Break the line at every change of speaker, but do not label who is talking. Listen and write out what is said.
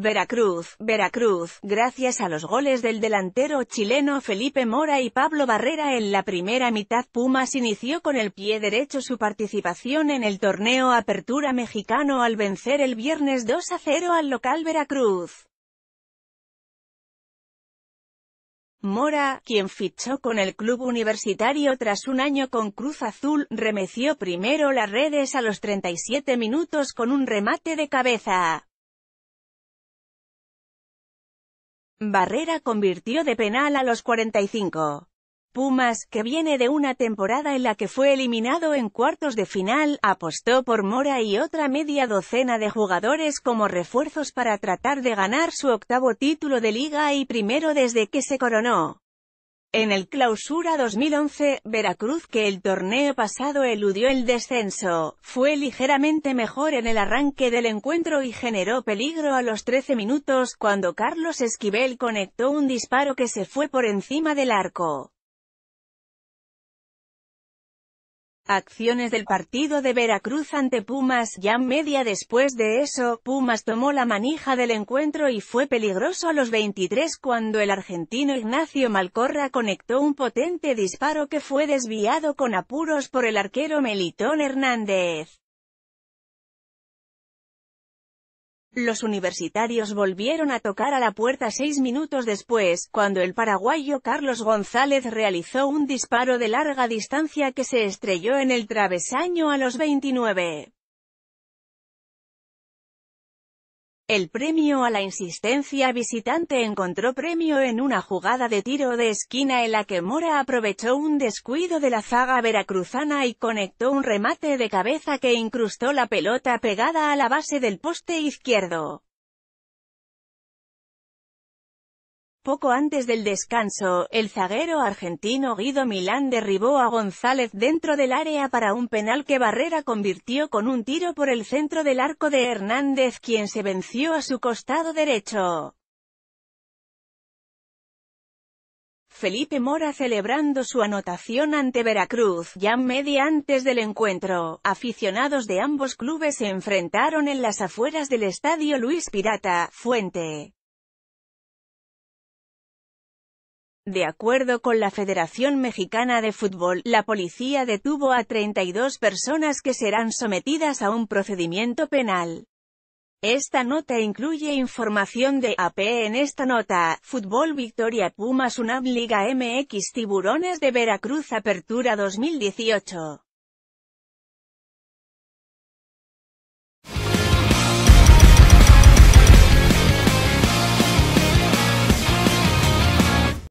Veracruz, Veracruz, gracias a los goles del delantero chileno Felipe Mora y Pablo Barrera en la primera mitad Pumas inició con el pie derecho su participación en el torneo Apertura Mexicano al vencer el viernes 2 a 0 al local Veracruz. Mora, quien fichó con el club universitario tras un año con Cruz Azul, remeció primero las redes a los 37 minutos con un remate de cabeza. Barrera convirtió de penal a los 45. Pumas, que viene de una temporada en la que fue eliminado en cuartos de final, apostó por Mora y otra media docena de jugadores como refuerzos para tratar de ganar su octavo título de liga y primero desde que se coronó. En el clausura 2011, Veracruz que el torneo pasado eludió el descenso, fue ligeramente mejor en el arranque del encuentro y generó peligro a los 13 minutos, cuando Carlos Esquivel conectó un disparo que se fue por encima del arco. Acciones del partido de Veracruz ante Pumas, ya media después de eso, Pumas tomó la manija del encuentro y fue peligroso a los 23 cuando el argentino Ignacio Malcorra conectó un potente disparo que fue desviado con apuros por el arquero Melitón Hernández. Los universitarios volvieron a tocar a la puerta seis minutos después, cuando el paraguayo Carlos González realizó un disparo de larga distancia que se estrelló en el travesaño a los 29. El premio a la insistencia visitante encontró premio en una jugada de tiro de esquina en la que Mora aprovechó un descuido de la zaga veracruzana y conectó un remate de cabeza que incrustó la pelota pegada a la base del poste izquierdo. Poco antes del descanso, el zaguero argentino Guido Milán derribó a González dentro del área para un penal que Barrera convirtió con un tiro por el centro del arco de Hernández quien se venció a su costado derecho. Felipe Mora celebrando su anotación ante Veracruz, ya media antes del encuentro. Aficionados de ambos clubes se enfrentaron en las afueras del estadio Luis Pirata, Fuente. De acuerdo con la Federación Mexicana de Fútbol, la policía detuvo a 32 personas que serán sometidas a un procedimiento penal. Esta nota incluye información de AP e en esta nota, Fútbol Victoria Pumas UNAM Liga MX Tiburones de Veracruz Apertura 2018.